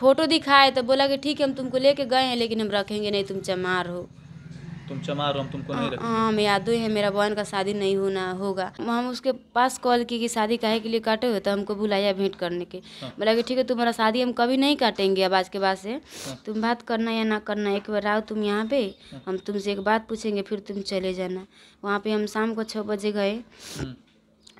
Photo दिखाए तो बोला कि ठीक है हम तुमको लेके गए हैं लेकिन हम रखेंगे नहीं तुम चमार हो तुम चमार हो हम तुमको नहीं हाँ, रखेंगे हाँ हम यादो है मेरा बहन का शादी नहीं होना होगा हम उसके पास कॉल की कि शादी काहे के लिए काटे हो तो हमको बुलाया भेंट करने के हाँ। बोला कि ठीक है तुम्हारा शादी हम कभी नहीं काटेंगे अब आज के बाद से हाँ। तुम बात करना या ना करना एक बार आओ तुम यहाँ पे हाँ। हम तुमसे एक बात पूछेंगे फिर तुम चले जाना वहाँ पे हम शाम को छः बजे गए हम्म।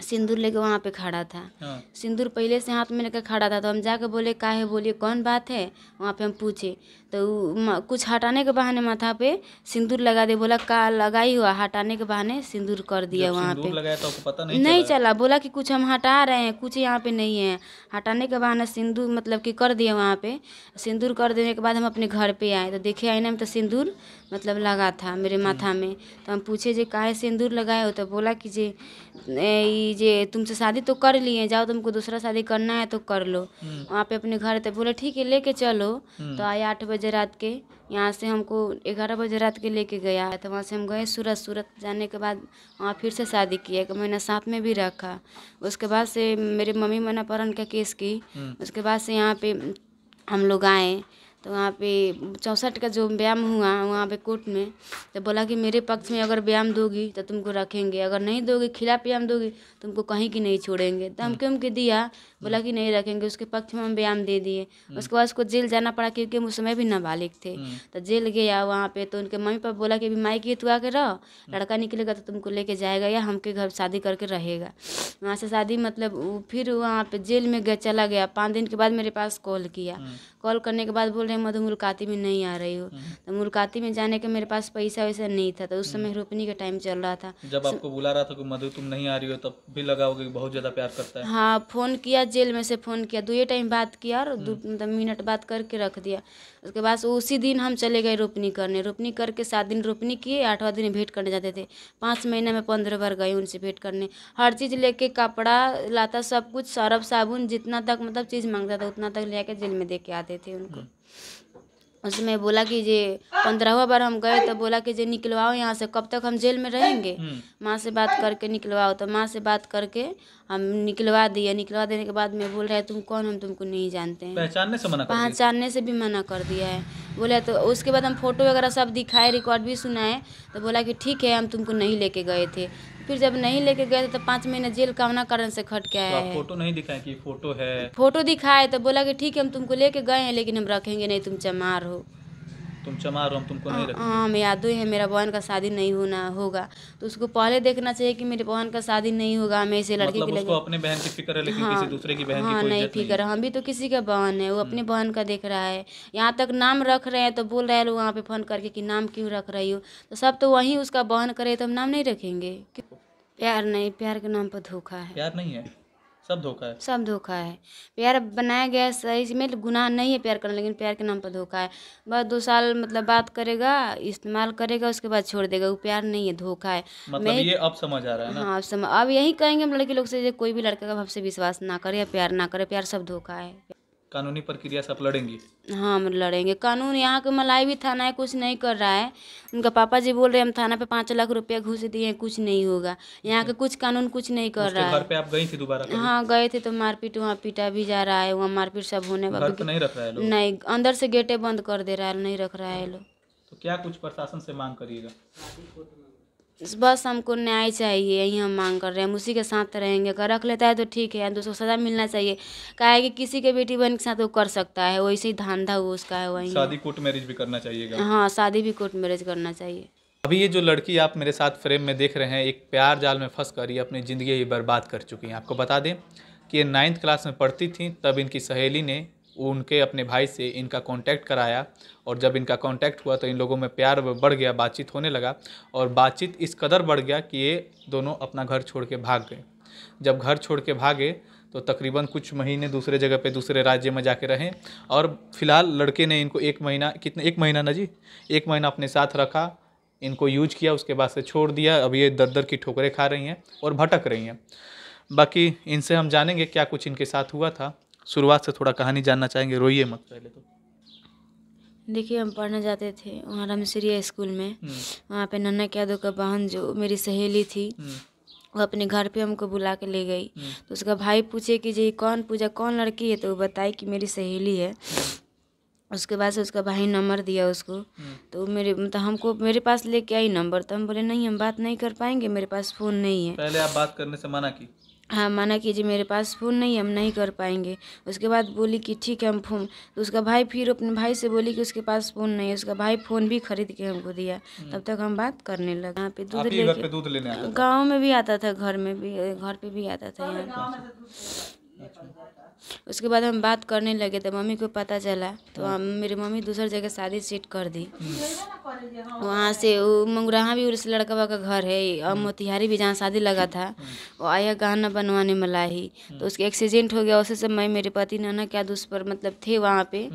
सिंदूर लेके वहाँ पे खड़ा था हाँ। सिंदूर पहले से हाथ में लेकर खड़ा था तो हम जाके बोले काहे बोलिए कौन बात है वहाँ पे हम पूछे तो कुछ हटाने के बहाने माथा पे सिंदूर लगा दे बोला का लगाई हुआ हटाने के बहाने सिंदूर कर दिया वहाँ पे तो पता नहीं, नहीं चला।, चला बोला कि कुछ हम हटा रहे हैं कुछ यहाँ पे नहीं है हटाने के बहाने सिंदूर मतलब कि कर दिया वहाँ पे सिंदूर कर देने के बाद हम अपने घर पे आए तो देखे आईने में तो सिंदूर मतलब लगा था मेरे माथा में तो हम पूछे जे काहे सिंदूर लगाए हो तो बोला कि जे जे तुमसे शादी तो कर लिए जाओ तुमको दूसरा शादी करना है तो कर लो हम्म। वहाँ पे अपने घर थे बोले ठीक है लेके चलो हम्म। तो आए आठ बजे रात के यहाँ से हमको ग्यारह बजे रात के लेके गया तो वहाँ से हम गए सूरत सूरत जाने के बाद वहाँ फिर से शादी किया एक महीना साथ में भी रखा उसके बाद से मेरे मम्मी मना परन का केस की हम्म। उसके बाद से यहाँ पे हम लोग आए तो वहाँ पे चौंसठ का जो व्यायाम हुआ वहाँ पे कोर्ट में तो बोला कि मेरे पक्ष में अगर व्यायाम दोगी तो तुमको रखेंगे अगर नहीं दोगे खिला पियाम दोगे तुमको कहीं की नहीं छोड़ेंगे तो हम क्योंकि दिया बोला कि नहीं रखेंगे उसके पक्ष में हम बयान दे दिए हम्म। उसके बाद उसको जेल जाना पड़ा क्योंकि उस समय भी नाबालिग थे हम्म। तो जेल गया वहाँ पे तो उनके मम्मी पापा बोला कि अभी माई की तू आके रहो हम्म। लड़का निकलेगा तो तुमको लेके जाएगा या हमके घर शादी करके रहेगा वहाँ से शादी मतलब फिर वहाँ पे जेल में गया चला गया पाँच दिन के बाद मेरे पास कॉल किया कॉल करने के बाद बोल रहे मधु मुलाकाती में नहीं आ रही हो तो मुलाकाती में जाने के मेरे पास पैसा वैसा नहीं था तो उस समय रोपनी का टाइम चल रहा था जब आपको बुला रहा था कि मधु तुम नहीं आ रही हो तब भी लगा होगा बहुत ज़्यादा प्यार करता है हाँ फ़ोन किया जेल में से फ़ोन किया दो टाइम बात किया और दो हम्म। मतलब मिनट बात करके रख दिया उसके बाद उसी दिन हम चले गए रोपनी करने रोपनी करके सात दिन रोपनी किए आठवां दिन भेंट करने जाते थे पाँच महीने में पंद्रह बार गए उनसे भेंट करने हर चीज़ लेके कपड़ा लाता सब कुछ सरफ साबुन जितना तक मतलब चीज़ मांगता था उतना तक ले जेल में दे के आते थे उनको हम्म। उसमें बोला कि जे पंद्रहवा बार हम गए तो बोला कि जे निकलवाओ यहाँ से कब तक हम जेल में रहेंगे हम्म। माँ से बात करके निकलवाओ तो माँ से बात करके हम निकलवा दिए निकलवा देने के बाद में बोल रहे तुम कौन हम तुमको नहीं जानते हैं पहचानने से मना पहचानने से भी मना कर दिया है बोले तो उसके बाद हम फ़ोटो वगैरह सब दिखाए रिकॉर्ड भी सुनाए तो बोला कि ठीक है हम तुमको नहीं लेके गए थे फिर जब नहीं लेके गए थे तो पाँच महीने जेल कामना कारण से खट के तो आया फोटो नहीं दिखाए कि फोटो है फोटो दिखाए तो बोला कि ठीक है हम तुमको लेके गए हैं लेकिन हम रखेंगे नहीं तुम चमार हो तुम चमार हो हम तुमको नहीं रखेंगे हाँ मैं यादव है मेरा बहन का शादी नहीं होना होगा तो उसको पहले देखना चाहिए कि मेरे बहन का शादी नहीं होगा मैं इसे लड़के मतलब उसको अपने बहन की फिक्र है लेकिन हाँ, किसी दूसरे की बहन हाँ, की कोई नहीं फिक्र हम भी तो किसी का बहन है वो अपने हम्म। बहन का देख रहा है यहाँ तक नाम रख रहे हैं तो बोल रहे लोग वहाँ पे फोन करके कि नाम क्यों रख रही हो तो सब तो वहीं उसका बहन करे तो हम नाम नहीं रखेंगे प्यार नहीं प्यार के नाम पर धोखा है प्यार नहीं है सब धोखा है सब धोखा है प्यार बनाया गया सही में गुनाह नहीं है प्यार करना लेकिन प्यार के नाम पर धोखा है बस दो साल मतलब बात करेगा इस्तेमाल करेगा उसके बाद छोड़ देगा वो प्यार नहीं है धोखा है मतलब मैं... ये अब समझ आ रहा है ना हाँ अब समझ अब यही कहेंगे हम लड़के लोग से कोई भी लड़का का भव से विश्वास ना करे या प्यार ना करे प्यार सब धोखा है कानूनी प्रक्रिया से आप लड़ेंगे हाँ हम लड़ेंगे कानून यहाँ के मलाई भी थाना है कुछ नहीं कर रहा है उनका पापा जी बोल रहे हैं हम थाना पे पाँच लाख रुपया घुस दिए कुछ नहीं होगा यहाँ के अच्छा। कुछ कानून कुछ नहीं कर रहा है घर पे आप गई थी दोबारा हाँ गए थे तो मारपीट वहाँ पीटा भी जा रहा है वहाँ मारपीट सब होने वाले तो नहीं रख रहा है नहीं अंदर से गेटे बंद कर दे रहा है नहीं रख रहा है अच्छा। लोग तो क्या कुछ प्रशासन से मांग करिएगा बस हमको न्याय चाहिए यही हम मांग कर रहे हैं हम उसी के साथ रहेंगे अगर रख लेता है तो ठीक है को सजा मिलना चाहिए कहा है कि किसी के बेटी बहन के साथ वो कर सकता है वैसे ही धांधा वो उसका है वही शादी कोर्ट मैरिज भी करना चाहिए हाँ शादी भी कोर्ट मैरिज करना चाहिए अभी ये जो लड़की आप मेरे साथ फ्रेम में देख रहे हैं एक प्यार जाल में फंस कर ये अपनी ज़िंदगी ही बर्बाद कर चुकी हैं आपको बता दें कि ये नाइन्थ क्लास में पढ़ती थी तब इनकी सहेली ने उनके अपने भाई से इनका कांटेक्ट कराया और जब इनका कांटेक्ट हुआ तो इन लोगों में प्यार बढ़ गया बातचीत होने लगा और बातचीत इस कदर बढ़ गया कि ये दोनों अपना घर छोड़ के भाग गए जब घर छोड़ के भागे तो तकरीबन कुछ महीने दूसरे जगह पे दूसरे राज्य में कर रहें और फिलहाल लड़के ने इनको एक महीना कितने एक महीना ना जी एक महीना अपने साथ रखा इनको यूज किया उसके बाद से छोड़ दिया अब ये दर दर की ठोकरें खा रही हैं और भटक रही हैं बाकी इनसे हम जानेंगे क्या कुछ इनके साथ हुआ था शुरुआत से थोड़ा कहानी जानना चाहेंगे रोइए मत पहले तो देखिए हम पढ़ने जाते थे वहाँ रमसरिया स्कूल में हम्म। वहाँ पे नन्ना यादव का बहन जो मेरी सहेली थी हम्म। वो अपने घर पे हमको बुला के ले गई हम्म। तो उसका भाई पूछे कि जी कौन पूजा कौन लड़की है तो वो बताई कि मेरी सहेली है उसके बाद से उसका भाई नंबर दिया उसको तो मेरे मतलब हमको मेरे पास लेके आई नंबर तो हम बोले नहीं हम बात नहीं कर पाएंगे मेरे पास फ़ोन नहीं है पहले आप बात करने से मना की हाँ माना कीजिए मेरे पास फ़ोन नहीं है हम नहीं कर पाएंगे उसके बाद बोली कि ठीक है हम फ़ोन तो उसका भाई फिर अपने भाई से बोली कि उसके पास फ़ोन नहीं है उसका भाई फ़ोन भी खरीद के हमको दिया हम्म। तब तक हम बात करने लगे यहाँ पे दूध लेके गाँव में भी आता था घर में भी घर पे भी आता था यहाँ पे उसके बाद हम बात करने लगे तो मम्मी को पता चला तो हाँ। हम मेरी मम्मी दूसरी जगह शादी सीट कर दी हम्म। वहाँ से मंगराहा भी उस लड़का का घर है हम्म। और मोतिहारी भी जहाँ शादी लगा था हम्म। वो आया गहना बनवाने ही तो उसके एक्सीडेंट हो गया उसी समय मेरे पति नाना क्या दुष्पर मतलब थे वहाँ पे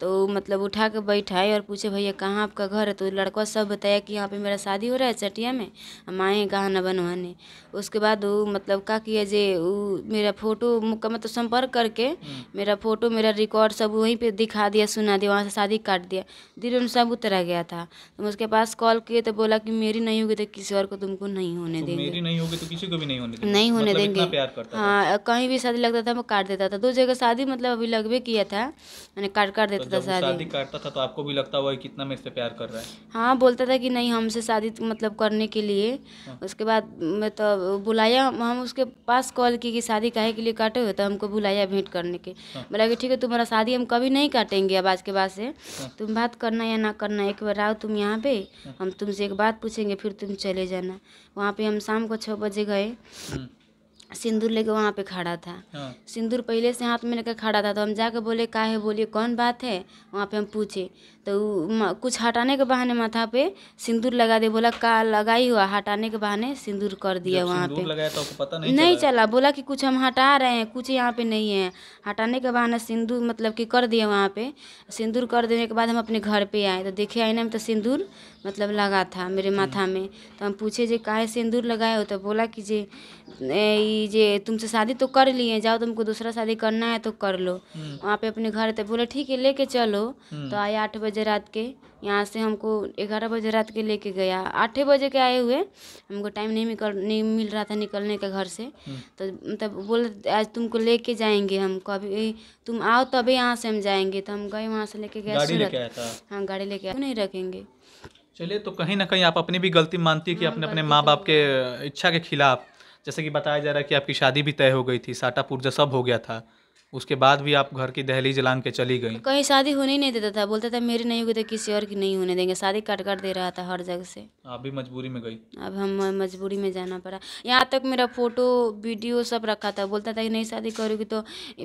तो मतलब उठा के बैठाए और पूछे भैया कहाँ आपका घर है तो लड़का सब बताया कि यहाँ पे मेरा शादी हो रहा है चटिया में हम आए हैं गहना बनवाने उसके बाद वो मतलब का किया जे वो मेरा फोटो मतलब संपर्क करके हम्म। मेरा फोटो मेरा रिकॉर्ड सब वहीं पे दिखा दिया सुना दिया वहाँ से शादी काट दिया धीरे उन सब उतरा गया था तो उसके पास कॉल किए तो बोला कि मेरी नहीं होगी तो किसी और को तुमको नहीं होने तो देंगे नहीं होगी तो किसी को भी नहीं होने देंगे नहीं होने मतलब देंगे हाँ कहीं भी शादी लगता था वो काट देता था दो जगह शादी मतलब अभी लगभग किया था मैंने काट काट देता था शादी करता था तो आपको भी लगता हुआ कितना मेरे से प्यार कर रहा है हाँ बोलता था कि नहीं हमसे शादी मतलब करने के लिए हाँ। उसके बाद मैं तो बुलाया हम उसके पास कॉल की कि शादी काहे के लिए काटे हुए तो हमको बुलाया भेंट करने के हाँ। बोला कि ठीक है तुम्हारा शादी हम कभी नहीं काटेंगे अब आज के बाद से हाँ। तुम बात करना या ना करना एक बार आओ तुम यहाँ पे हाँ। हम तुमसे एक बात पूछेंगे फिर तुम चले जाना वहाँ पे हम शाम को छः बजे गए हम्म। सिंदूर लेके वहाँ पे खड़ा था हाँ। सिंदूर पहले से हाथ में लेकर खड़ा था तो हम जाके बोले का है बोलिए कौन बात है वहाँ पे हम पूछे तो कुछ हटाने के बहाने माथा पे सिंदूर लगा दे बोला का लगाई हुआ हटाने के बहाने सिंदूर कर दिया वहाँ पे लगाया तो पता नहीं नहीं चला, चला। बोला कि कुछ हम हटा रहे हैं कुछ यहाँ पे नहीं है हटाने के बहाने सिंदूर मतलब कि कर दिया वहाँ पे सिंदूर कर देने के बाद हम अपने घर पे आए तो देखे आईने में तो सिंदूर मतलब लगा था मेरे हम्म। माथा में तो हम पूछे जे काहे सिंदूर लगाए हो तो बोला कि जे जे तुमसे शादी तो कर लिए जाओ तुमको दूसरा शादी करना है तो कर लो हम्म। वहाँ पे अपने घर तो बोले ठीक है लेके चलो हम्म। तो आए आठ बजे बजे रात के यहाँ से हमको ग्यारह बजे रात के लेके गया आठ बजे के आए हुए हमको टाइम नहीं निकल नहीं मिल रहा था निकलने का घर से हम्म। तो मतलब बोले आज तुमको लेके जाएंगे हम कभी तुम आओ तभी यहाँ से हम जाएंगे तो हम गए वहाँ से लेके गए हाँ गाड़ी लेके आए नहीं रखेंगे चलिए तो कहीं ना कहीं आप अपनी भी गलती मानती हाँ, तो है कि अपने अपने माँ बाप के इच्छा के खिलाफ जैसे कि बताया जा रहा है कि आपकी शादी भी तय हो गई थी साटा पुर्जा सब हो गया था उसके बाद भी आप घर की दहली लांग के चली गई तो कहीं शादी होने ही नहीं देता था बोलता था मेरी नहीं होगी तो किसी और की नहीं होने देंगे शादी काट कर दे रहा था हर जगह से आप भी मजबूरी में गई अब हम मजबूरी में जाना पड़ा यहाँ तक मेरा फोटो वीडियो सब रखा था बोलता था कि नहीं शादी करोगी तो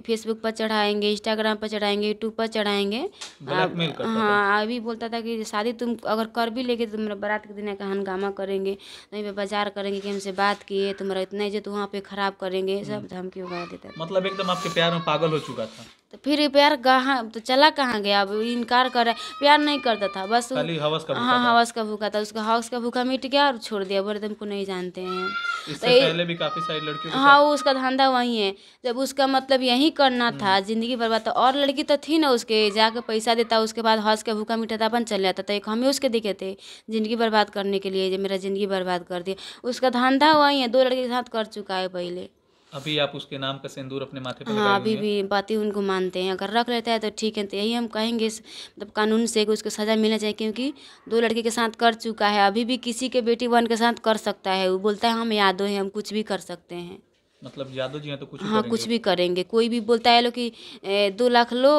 फेसबुक पर चढ़ाएंगे इंस्टाग्राम पर चढ़ाएंगे यूट्यूब पर चढ़ाएंगे हाँ अभी बोलता था कि शादी तुम अगर कर भी लेगे तो मेरा बारात के दिन का हंगामा करेंगे नहीं बाजार करेंगे कि हमसे बात किए तुम्हारा इतना तो वहाँ पे खराब करेंगे सब हम्म। धमकी उगा देता मतलब एकदम आपके प्यार में पागल हो चुका था तो फिर प्यार कहाँ तो चला कहाँ गया अब इनकार कर रहा है प्यार नहीं करता था बस खाली हवस का हाँ हवस का भूखा था उसका हवस का भूखा मिट गया और छोड़ दिया बोले तुमको नहीं जानते हैं इससे तो पहले भी काफी सारी लड़कियों हाँ वो उसका धंधा वही है जब उसका मतलब यही करना हम्म। था जिंदगी बर्बाद था और लड़की तो थी ना उसके जाके पैसा देता उसके बाद हंस के भूखा था अपन चल जाता था एक हमें उसके दिखे थे जिंदगी बर्बाद करने के लिए मेरा जिंदगी बर्बाद कर दिया उसका धंधा वही है दो लड़के के साथ कर चुका है पहले अभी आप उसके नाम का सिंदूर अपने माथे पर हाँ अभी भी बातें उनको मानते हैं अगर रख लेता है तो ठीक है तो यही हम कहेंगे मतलब कानून से कि उसको सज़ा मिलना चाहिए क्योंकि दो लड़के के साथ कर चुका है अभी भी किसी के बेटी बहन के साथ कर सकता है वो बोलता है हम यादव हैं हम कुछ भी कर सकते हैं मतलब यादव जी हैं तो कुछ हाँ कुछ भी करेंगे कोई भी बोलता है लो कि ए, दो लाख लो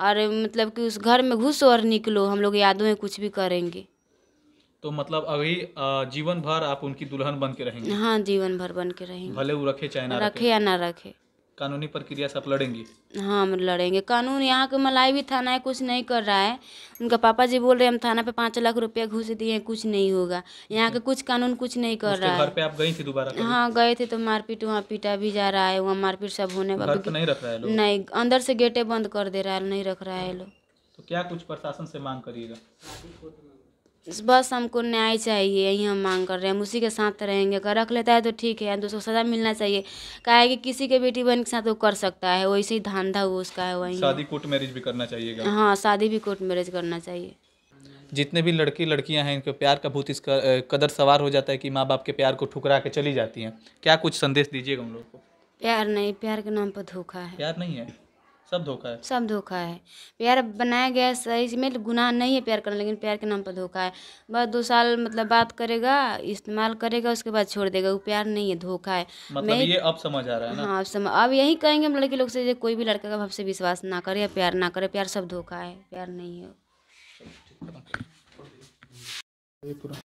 और मतलब कि उस घर में घुसो और निकलो हम लोग यादव हैं कुछ भी करेंगे तो मतलब अभी जीवन भर आप उनकी दुल्हन बन के रहेंगे हाँ जीवन भर बन के रहेंगे भले वो रखे चाहे ना रखे या ना रखे कानूनी प्रक्रिया से आप लड़ेंगे हाँ हम लड़ेंगे कानून यहाँ के मलाई भी थाना है कुछ नहीं कर रहा है उनका पापा जी बोल रहे हम थाना पे पाँच लाख रुपया घुस दिए कुछ नहीं होगा यहाँ का कुछ कानून कुछ नहीं कर रहा है घर पे आप गई थी दोबारा हाँ गए थे तो मारपीट वहाँ पीटा भी जा रहा है वहाँ मारपीट सब होने वाले तो नहीं रख रहा है नहीं अंदर से गेटे बंद कर दे रहा है नहीं रख रहा है लोग तो क्या कुछ प्रशासन से मांग करिएगा बस हमको न्याय चाहिए यही हम मांग कर रहे हैं हम उसी के साथ रहेंगे अगर रख लेता है तो ठीक है दोस्तों सजा मिलना चाहिए कहा है कि किसी के बेटी बहन के साथ वो कर सकता है वैसे ही धंधा वो उसका है वही शादी कोर्ट मैरिज भी करना चाहिए हाँ शादी भी कोर्ट मैरिज करना चाहिए जितने भी लड़की लड़कियां हैं इनके प्यार का भूत इसका कदर सवार हो जाता है कि माँ बाप के प्यार को ठुकरा के चली जाती हैं क्या कुछ संदेश दीजिएगा उन लोग को प्यार नहीं प्यार के नाम पर धोखा है प्यार नहीं है सब धोखा है सब धोखा है प्यार बनाया गया सही इसमें मतलब गुनाह नहीं है प्यार करना लेकिन प्यार के नाम पर धोखा है बस दो साल मतलब बात करेगा इस्तेमाल करेगा उसके बाद छोड़ देगा वो प्यार नहीं है धोखा है मतलब ये अब समझ आ रहा है ना हाँ अब समझ अब यही कहेंगे हम लड़के लोग से कोई भी लड़का का से विश्वास ना करे या प्यार ना करे प्यार सब धोखा है प्यार नहीं है